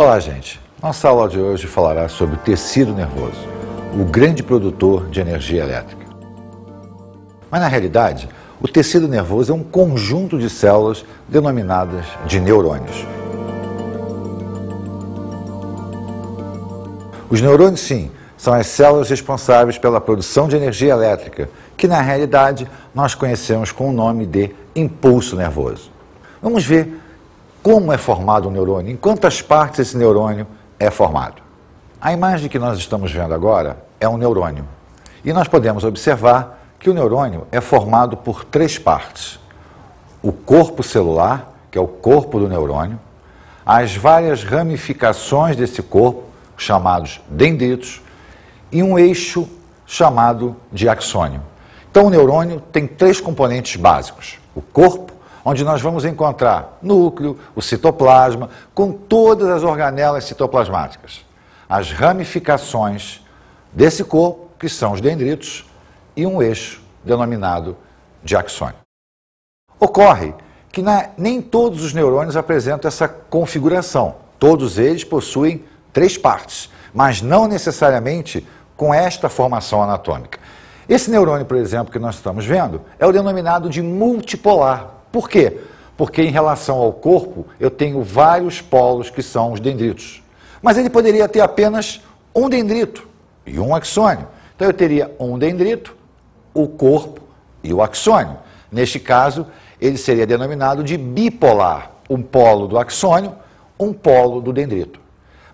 Olá, gente. Nossa aula de hoje falará sobre o tecido nervoso, o grande produtor de energia elétrica. Mas na realidade, o tecido nervoso é um conjunto de células denominadas de neurônios. Os neurônios, sim, são as células responsáveis pela produção de energia elétrica, que na realidade nós conhecemos com o nome de impulso nervoso. Vamos ver como é formado o neurônio, em quantas partes esse neurônio é formado. A imagem que nós estamos vendo agora é um neurônio. E nós podemos observar que o neurônio é formado por três partes: o corpo celular, que é o corpo do neurônio, as várias ramificações desse corpo, chamados dendritos, e um eixo chamado de axônio. Então, o neurônio tem três componentes básicos: o corpo, onde nós vamos encontrar núcleo, o citoplasma, com todas as organelas citoplasmáticas, as ramificações desse corpo, que são os dendritos, e um eixo denominado de axônio. Ocorre que na, nem todos os neurônios apresentam essa configuração. Todos eles possuem três partes, mas não necessariamente com esta formação anatômica. Esse neurônio, por exemplo, que nós estamos vendo, é o denominado de multipolar, por quê? Porque em relação ao corpo, eu tenho vários polos que são os dendritos. Mas ele poderia ter apenas um dendrito e um axônio. Então eu teria um dendrito, o corpo e o axônio. Neste caso, ele seria denominado de bipolar, um polo do axônio, um polo do dendrito.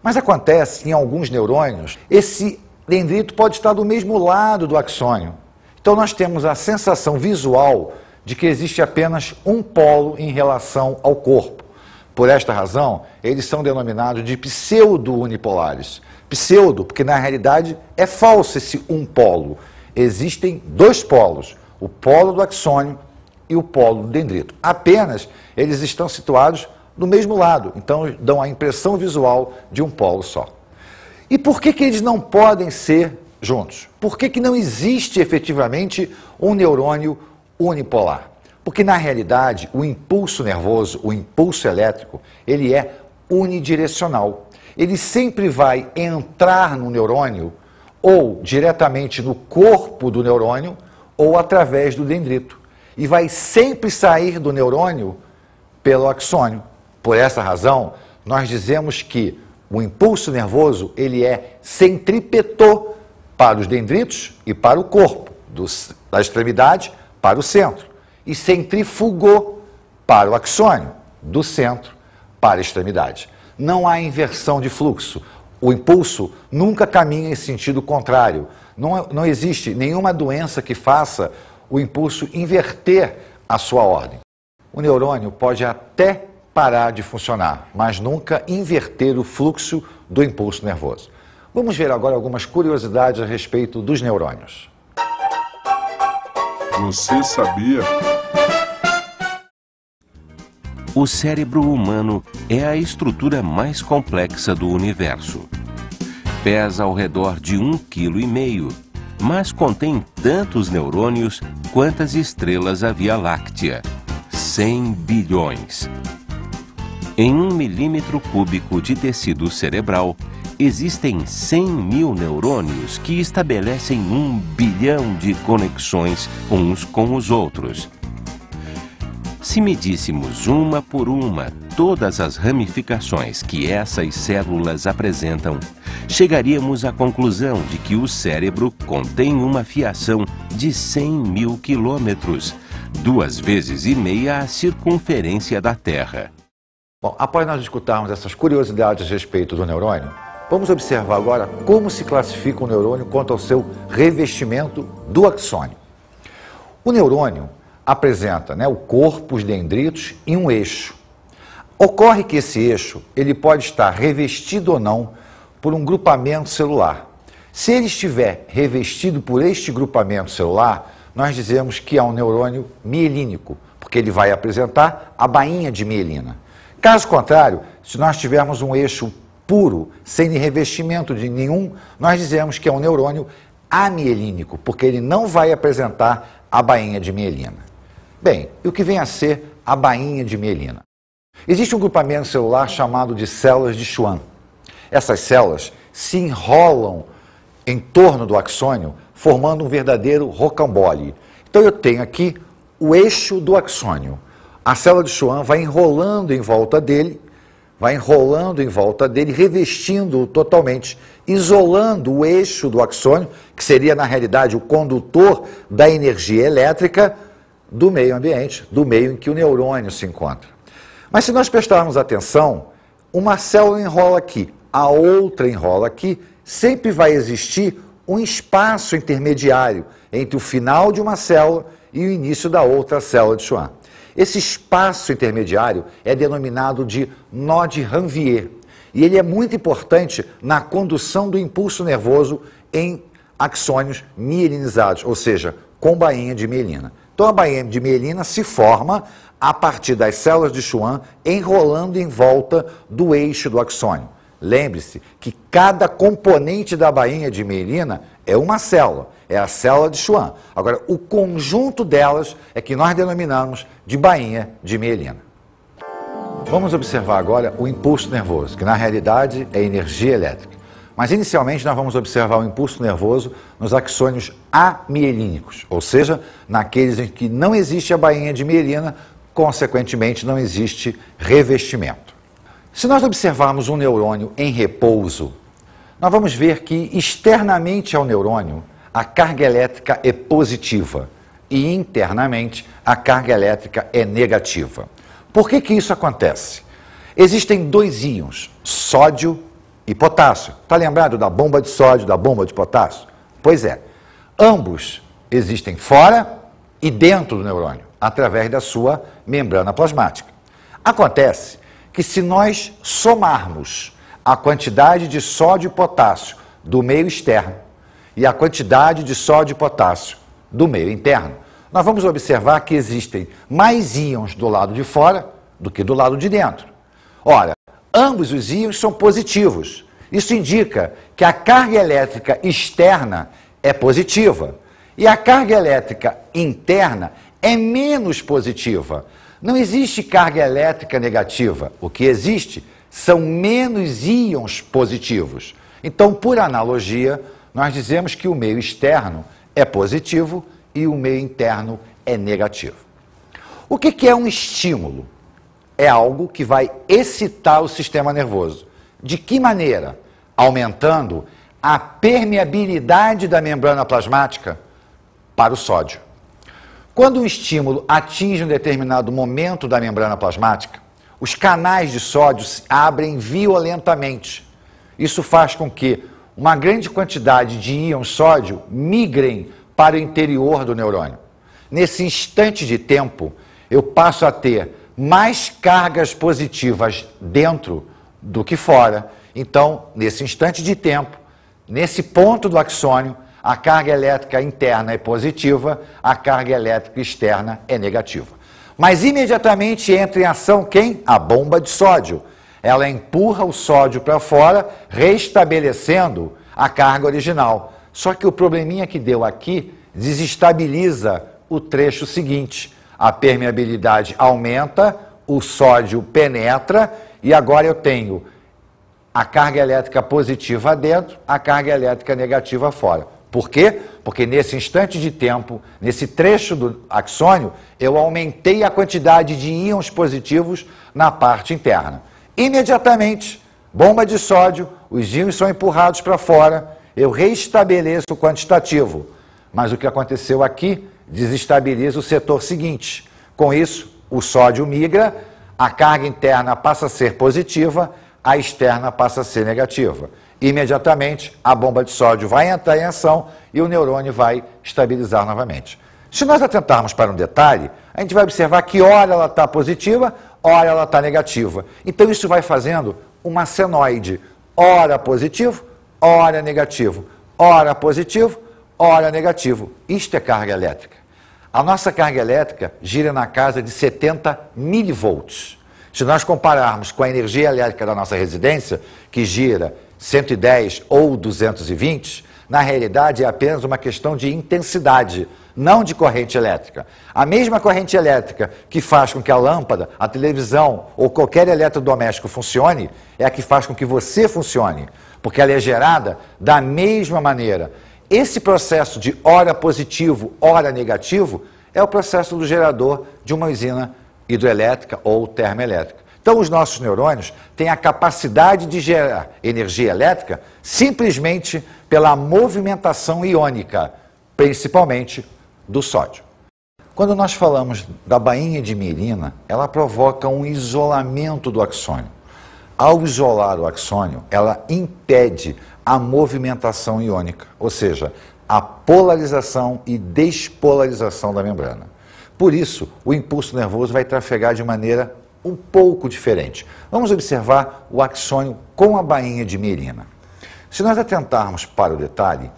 Mas acontece que em alguns neurônios, esse dendrito pode estar do mesmo lado do axônio. Então nós temos a sensação visual de que existe apenas um polo em relação ao corpo. Por esta razão, eles são denominados de pseudo-unipolares. Pseudo, porque na realidade é falso esse um polo. Existem dois polos, o polo do axônio e o polo do dendrito. Apenas eles estão situados no mesmo lado, então dão a impressão visual de um polo só. E por que, que eles não podem ser juntos? Por que, que não existe efetivamente um neurônio unipolar. Porque na realidade, o impulso nervoso, o impulso elétrico, ele é unidirecional. Ele sempre vai entrar no neurônio ou diretamente no corpo do neurônio ou através do dendrito. E vai sempre sair do neurônio pelo axônio. Por essa razão, nós dizemos que o impulso nervoso ele é centripetô para os dendritos e para o corpo, da extremidade para o centro e centrifugou para o axônio, do centro para a extremidade. Não há inversão de fluxo. O impulso nunca caminha em sentido contrário. Não, é, não existe nenhuma doença que faça o impulso inverter a sua ordem. O neurônio pode até parar de funcionar, mas nunca inverter o fluxo do impulso nervoso. Vamos ver agora algumas curiosidades a respeito dos neurônios. Você sabia? O cérebro humano é a estrutura mais complexa do universo. Pesa ao redor de um quilo e meio, mas contém tantos neurônios quantas estrelas a Via Láctea. 100 bilhões. Em um milímetro cúbico de tecido cerebral, existem 100 mil neurônios que estabelecem um bilhão de conexões uns com os outros. Se medíssemos uma por uma todas as ramificações que essas células apresentam, chegaríamos à conclusão de que o cérebro contém uma fiação de 100 mil quilômetros, duas vezes e meia a circunferência da Terra. Bom, após nós escutarmos essas curiosidades a respeito do neurônio, vamos observar agora como se classifica o neurônio quanto ao seu revestimento do axônio. O neurônio apresenta né, o corpo, os dendritos e um eixo. Ocorre que esse eixo ele pode estar revestido ou não por um grupamento celular. Se ele estiver revestido por este grupamento celular, nós dizemos que é um neurônio mielínico, porque ele vai apresentar a bainha de mielina. Caso contrário, se nós tivermos um eixo puro, sem revestimento de nenhum, nós dizemos que é um neurônio amielínico, porque ele não vai apresentar a bainha de mielina. Bem, e o que vem a ser a bainha de mielina? Existe um grupamento celular chamado de células de Schwann. Essas células se enrolam em torno do axônio, formando um verdadeiro rocambole. Então eu tenho aqui o eixo do axônio. A célula de Schwann vai enrolando em volta dele, vai enrolando em volta dele, revestindo-o totalmente, isolando o eixo do axônio, que seria na realidade o condutor da energia elétrica, do meio ambiente, do meio em que o neurônio se encontra. Mas se nós prestarmos atenção, uma célula enrola aqui, a outra enrola aqui, sempre vai existir um espaço intermediário entre o final de uma célula e o início da outra célula de Schwann. Esse espaço intermediário é denominado de nó de Ranvier e ele é muito importante na condução do impulso nervoso em axônios mielinizados, ou seja, com bainha de mielina. Então a bainha de mielina se forma a partir das células de Schwann enrolando em volta do eixo do axônio. Lembre-se que cada componente da bainha de mielina é uma célula é a célula de Schwann. Agora, o conjunto delas é que nós denominamos de bainha de mielina. Vamos observar agora o impulso nervoso, que na realidade é energia elétrica. Mas inicialmente nós vamos observar o impulso nervoso nos axônios amielínicos, ou seja, naqueles em que não existe a bainha de mielina, consequentemente não existe revestimento. Se nós observarmos um neurônio em repouso, nós vamos ver que externamente ao neurônio a carga elétrica é positiva e internamente a carga elétrica é negativa. Por que, que isso acontece? Existem dois íons, sódio e potássio. Está lembrado da bomba de sódio, da bomba de potássio? Pois é. Ambos existem fora e dentro do neurônio, através da sua membrana plasmática. Acontece que se nós somarmos a quantidade de sódio e potássio do meio externo e a quantidade de sódio e potássio do meio interno, nós vamos observar que existem mais íons do lado de fora do que do lado de dentro. Ora, ambos os íons são positivos. Isso indica que a carga elétrica externa é positiva e a carga elétrica interna é menos positiva. Não existe carga elétrica negativa. O que existe são menos íons positivos. Então, por analogia, nós dizemos que o meio externo é positivo e o meio interno é negativo. O que, que é um estímulo? É algo que vai excitar o sistema nervoso. De que maneira? Aumentando a permeabilidade da membrana plasmática para o sódio. Quando um estímulo atinge um determinado momento da membrana plasmática, os canais de sódio se abrem violentamente. Isso faz com que uma grande quantidade de íon sódio migrem para o interior do neurônio. Nesse instante de tempo, eu passo a ter mais cargas positivas dentro do que fora. Então, nesse instante de tempo, nesse ponto do axônio, a carga elétrica interna é positiva, a carga elétrica externa é negativa. Mas imediatamente entra em ação quem? A bomba de sódio ela empurra o sódio para fora, restabelecendo a carga original. Só que o probleminha que deu aqui desestabiliza o trecho seguinte. A permeabilidade aumenta, o sódio penetra e agora eu tenho a carga elétrica positiva dentro, a carga elétrica negativa fora. Por quê? Porque nesse instante de tempo, nesse trecho do axônio, eu aumentei a quantidade de íons positivos na parte interna. Imediatamente, bomba de sódio, os íons são empurrados para fora, eu reestabeleço o quantitativo. Mas o que aconteceu aqui desestabiliza o setor seguinte. Com isso, o sódio migra, a carga interna passa a ser positiva, a externa passa a ser negativa. Imediatamente, a bomba de sódio vai entrar em ação e o neurônio vai estabilizar novamente. Se nós atentarmos para um detalhe, a gente vai observar que hora ela está positiva, hora ela está negativa. Então isso vai fazendo uma senoide. Hora positivo, hora negativo. Hora positivo, hora negativo. Isto é carga elétrica. A nossa carga elétrica gira na casa de 70 milivolts. Se nós compararmos com a energia elétrica da nossa residência, que gira 110 ou 220, na realidade é apenas uma questão de intensidade não de corrente elétrica. A mesma corrente elétrica que faz com que a lâmpada, a televisão ou qualquer eletrodoméstico funcione, é a que faz com que você funcione, porque ela é gerada da mesma maneira. Esse processo de hora positivo, hora negativo, é o processo do gerador de uma usina hidrelétrica ou termoelétrica. Então, os nossos neurônios têm a capacidade de gerar energia elétrica simplesmente pela movimentação iônica, principalmente do sódio. Quando nós falamos da bainha de mielina, ela provoca um isolamento do axônio. Ao isolar o axônio, ela impede a movimentação iônica, ou seja, a polarização e despolarização da membrana. Por isso, o impulso nervoso vai trafegar de maneira um pouco diferente. Vamos observar o axônio com a bainha de mielina. Se nós atentarmos para o detalhe,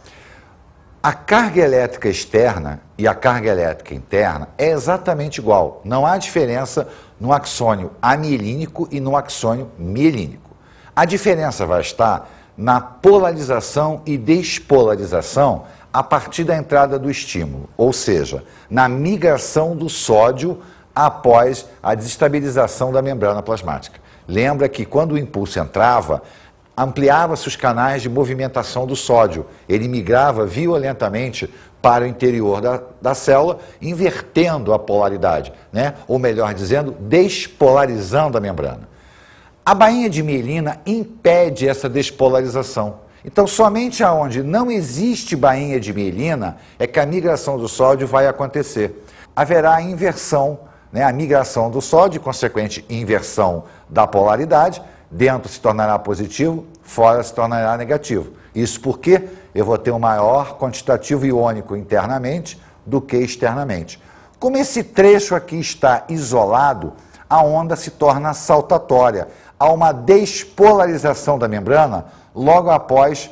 a carga elétrica externa e a carga elétrica interna é exatamente igual. Não há diferença no axônio amielínico e no axônio mielínico. A diferença vai estar na polarização e despolarização a partir da entrada do estímulo, ou seja, na migração do sódio após a desestabilização da membrana plasmática. Lembra que quando o impulso entrava, ampliava-se os canais de movimentação do sódio. Ele migrava violentamente para o interior da, da célula, invertendo a polaridade, né? ou melhor dizendo, despolarizando a membrana. A bainha de mielina impede essa despolarização. Então, somente aonde não existe bainha de mielina é que a migração do sódio vai acontecer. Haverá inversão, né? a migração do sódio, consequente inversão da polaridade, Dentro se tornará positivo, fora se tornará negativo. Isso porque eu vou ter um maior quantitativo iônico internamente do que externamente. Como esse trecho aqui está isolado, a onda se torna saltatória. Há uma despolarização da membrana logo após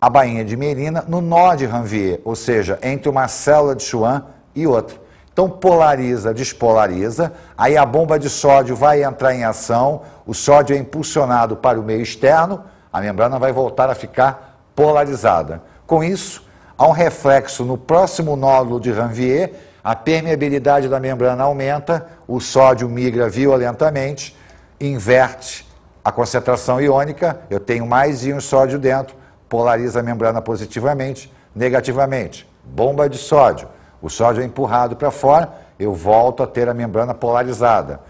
a bainha de Merina no nó de Ranvier, ou seja, entre uma célula de Schwann e outra. Então polariza, despolariza, aí a bomba de sódio vai entrar em ação, o sódio é impulsionado para o meio externo, a membrana vai voltar a ficar polarizada. Com isso, há um reflexo no próximo nódulo de Ranvier, a permeabilidade da membrana aumenta, o sódio migra violentamente, inverte a concentração iônica, eu tenho mais íons sódio dentro, polariza a membrana positivamente, negativamente. Bomba de sódio o sódio é empurrado para fora, eu volto a ter a membrana polarizada.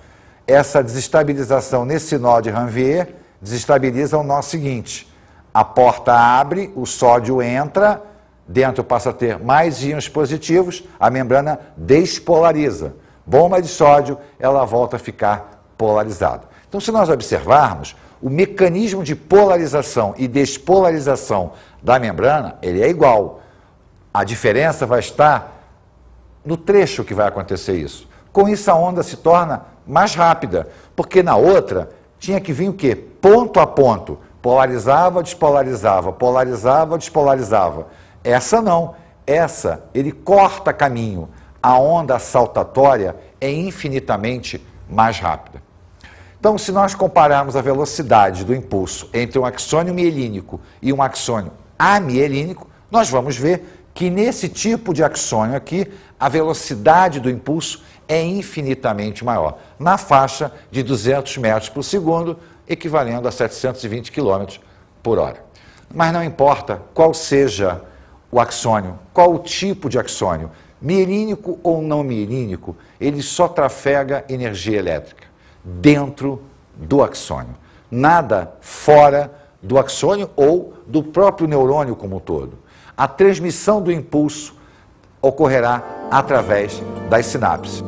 Essa desestabilização nesse nó de Ranvier desestabiliza o nó seguinte. A porta abre, o sódio entra, dentro passa a ter mais íons positivos, a membrana despolariza. Bomba de sódio, ela volta a ficar polarizada. Então, se nós observarmos, o mecanismo de polarização e despolarização da membrana, ele é igual. A diferença vai estar no trecho que vai acontecer isso. Com isso, a onda se torna mais rápida, porque na outra tinha que vir o quê? Ponto a ponto. Polarizava, despolarizava, polarizava, despolarizava. Essa não. Essa, ele corta caminho. A onda saltatória é infinitamente mais rápida. Então, se nós compararmos a velocidade do impulso entre um axônio mielínico e um axônio amielínico, nós vamos ver que nesse tipo de axônio aqui, a velocidade do impulso é infinitamente maior, na faixa de 200 metros por segundo, equivalendo a 720 km por hora. Mas não importa qual seja o axônio, qual o tipo de axônio, mirínico ou não mirínico, ele só trafega energia elétrica dentro do axônio, nada fora do axônio ou do próprio neurônio como um todo a transmissão do impulso ocorrerá através das sinapses.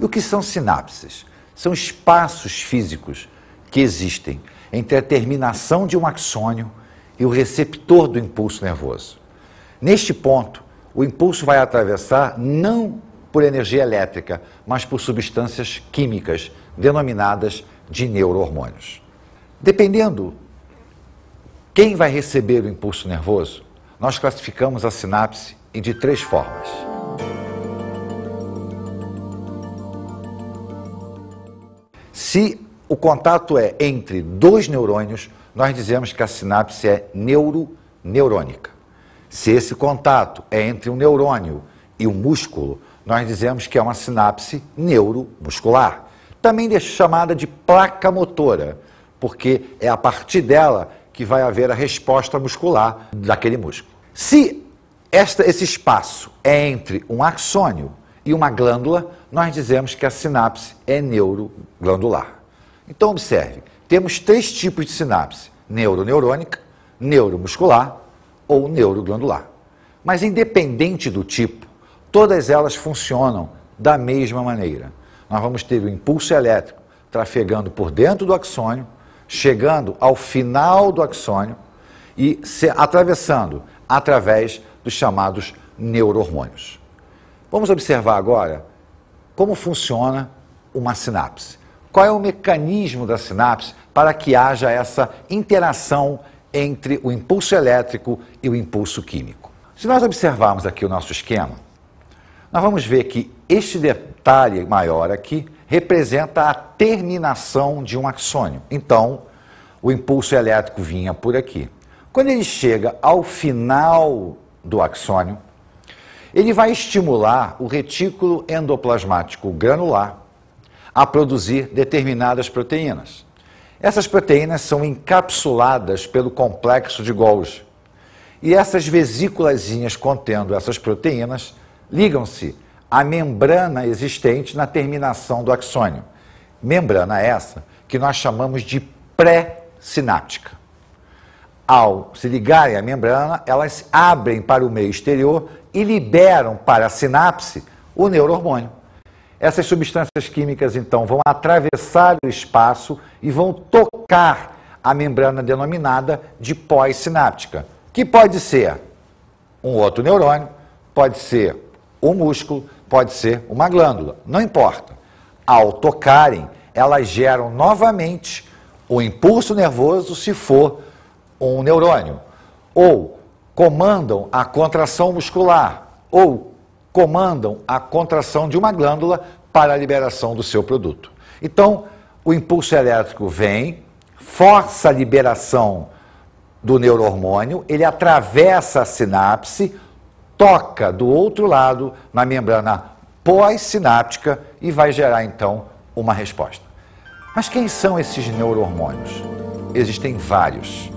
E o que são sinapses? São espaços físicos que existem entre a terminação de um axônio e o receptor do impulso nervoso. Neste ponto, o impulso vai atravessar não por energia elétrica, mas por substâncias químicas denominadas de neurohormônios. Dependendo quem vai receber o impulso nervoso? Nós classificamos a sinapse de três formas. Se o contato é entre dois neurônios, nós dizemos que a sinapse é neuroneurônica. Se esse contato é entre um neurônio e um músculo, nós dizemos que é uma sinapse neuromuscular, também chamada de placa motora, porque é a partir dela que vai haver a resposta muscular daquele músculo. Se esta, esse espaço é entre um axônio e uma glândula, nós dizemos que a sinapse é neuroglandular. Então, observe: temos três tipos de sinapse: neuroneurônica, neuromuscular ou neuroglandular. Mas, independente do tipo, todas elas funcionam da mesma maneira. Nós vamos ter o impulso elétrico trafegando por dentro do axônio chegando ao final do axônio e se atravessando através dos chamados neurohormônios. Vamos observar agora como funciona uma sinapse. Qual é o mecanismo da sinapse para que haja essa interação entre o impulso elétrico e o impulso químico? Se nós observarmos aqui o nosso esquema, nós vamos ver que este detalhe maior aqui representa a terminação de um axônio. Então, o impulso elétrico vinha por aqui. Quando ele chega ao final do axônio, ele vai estimular o retículo endoplasmático granular a produzir determinadas proteínas. Essas proteínas são encapsuladas pelo complexo de Golgi. E essas vesículas contendo essas proteínas ligam-se a membrana existente na terminação do axônio. Membrana essa que nós chamamos de pré-sináptica. Ao se ligarem à membrana, elas abrem para o meio exterior e liberam para a sinapse o neurohormônio. Essas substâncias químicas, então, vão atravessar o espaço e vão tocar a membrana denominada de pós-sináptica, que pode ser um outro neurônio, pode ser o músculo, pode ser uma glândula, não importa. Ao tocarem, elas geram novamente o impulso nervoso se for um neurônio, ou comandam a contração muscular, ou comandam a contração de uma glândula para a liberação do seu produto. Então, o impulso elétrico vem, força a liberação do neurohormônio, ele atravessa a sinapse, toca do outro lado na membrana pós-sináptica e vai gerar então uma resposta. Mas quem são esses neurohormônios? Existem vários,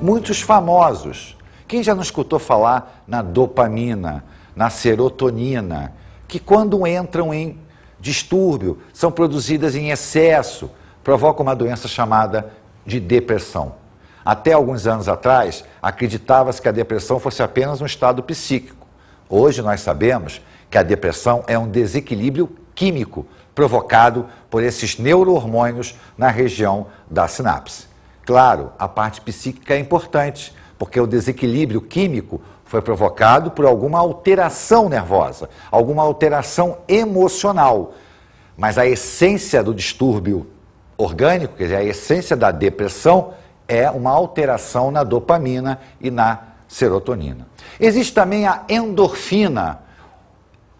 muitos famosos. Quem já não escutou falar na dopamina, na serotonina, que quando entram em distúrbio são produzidas em excesso, provocam uma doença chamada de depressão. Até alguns anos atrás, acreditava-se que a depressão fosse apenas um estado psíquico. Hoje nós sabemos que a depressão é um desequilíbrio químico provocado por esses neurohormônios na região da sinapse. Claro, a parte psíquica é importante, porque o desequilíbrio químico foi provocado por alguma alteração nervosa, alguma alteração emocional. Mas a essência do distúrbio orgânico, quer dizer, a essência da depressão, é uma alteração na dopamina e na serotonina. Existe também a endorfina,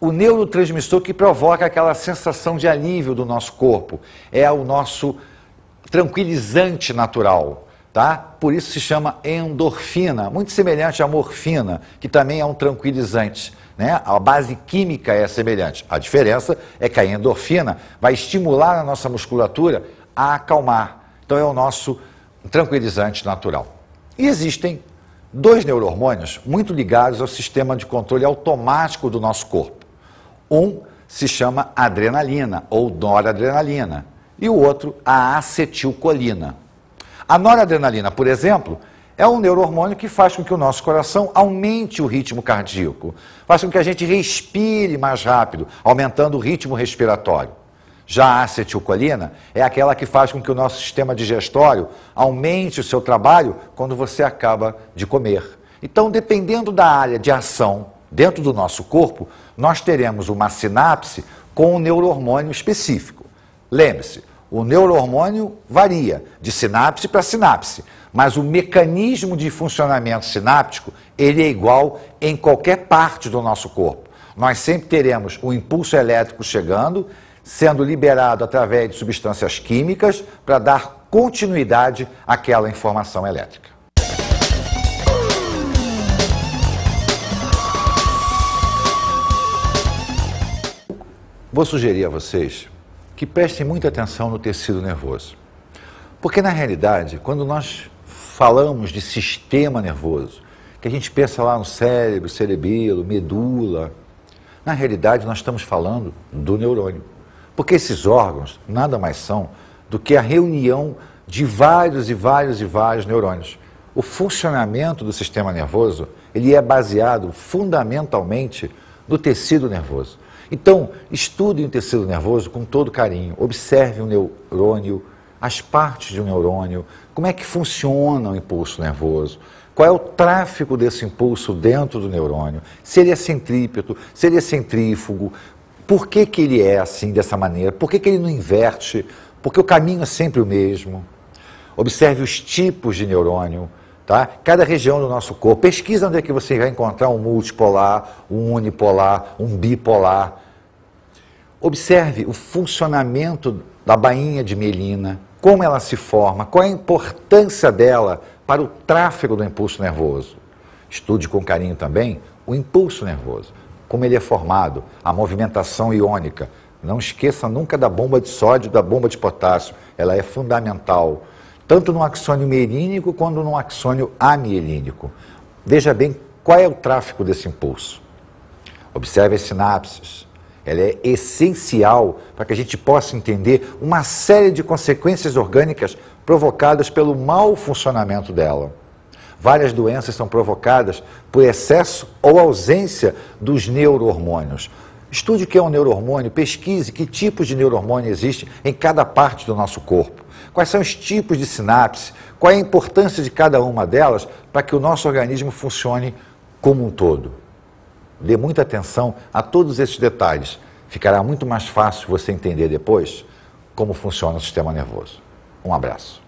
o neurotransmissor que provoca aquela sensação de alívio do nosso corpo. É o nosso tranquilizante natural, tá? Por isso se chama endorfina, muito semelhante à morfina, que também é um tranquilizante. Né? A base química é semelhante. A diferença é que a endorfina vai estimular a nossa musculatura a acalmar. Então é o nosso tranquilizante natural. E existem dois neurohormônios muito ligados ao sistema de controle automático do nosso corpo. Um se chama adrenalina ou noradrenalina e o outro a acetilcolina. A noradrenalina, por exemplo, é um neurohormônio que faz com que o nosso coração aumente o ritmo cardíaco, faz com que a gente respire mais rápido, aumentando o ritmo respiratório. Já a acetilcolina é aquela que faz com que o nosso sistema digestório aumente o seu trabalho quando você acaba de comer. Então, dependendo da área de ação dentro do nosso corpo, nós teremos uma sinapse com um neurohormônio específico. Lembre-se, o neurohormônio varia de sinapse para sinapse, mas o mecanismo de funcionamento sináptico ele é igual em qualquer parte do nosso corpo. Nós sempre teremos o impulso elétrico chegando sendo liberado através de substâncias químicas para dar continuidade àquela informação elétrica. Vou sugerir a vocês que prestem muita atenção no tecido nervoso. Porque, na realidade, quando nós falamos de sistema nervoso, que a gente pensa lá no cérebro, cerebelo, medula, na realidade nós estamos falando do neurônio. Porque esses órgãos nada mais são do que a reunião de vários e vários e vários neurônios. O funcionamento do sistema nervoso, ele é baseado fundamentalmente no tecido nervoso. Então, estude o tecido nervoso com todo carinho, observe o neurônio, as partes de um neurônio, como é que funciona o impulso nervoso, qual é o tráfego desse impulso dentro do neurônio, se ele é centrípeto, se ele é centrífugo, por que, que ele é assim, dessa maneira? Por que, que ele não inverte? Porque o caminho é sempre o mesmo. Observe os tipos de neurônio, tá? Cada região do nosso corpo. Pesquisa onde é que você vai encontrar um multipolar, um unipolar, um bipolar. Observe o funcionamento da bainha de mielina, como ela se forma, qual a importância dela para o tráfego do impulso nervoso. Estude com carinho também o impulso nervoso como ele é formado, a movimentação iônica. Não esqueça nunca da bomba de sódio, da bomba de potássio. Ela é fundamental, tanto no axônio mielínico quanto no axônio amielínico. Veja bem qual é o tráfico desse impulso. Observe as sinapses. Ela é essencial para que a gente possa entender uma série de consequências orgânicas provocadas pelo mau funcionamento dela. Várias doenças são provocadas por excesso ou ausência dos neurohormônios. Estude o que é um neurohormônio, pesquise que tipos de neurohormônio existem em cada parte do nosso corpo, quais são os tipos de sinapse, qual é a importância de cada uma delas para que o nosso organismo funcione como um todo. Dê muita atenção a todos esses detalhes, ficará muito mais fácil você entender depois como funciona o sistema nervoso. Um abraço.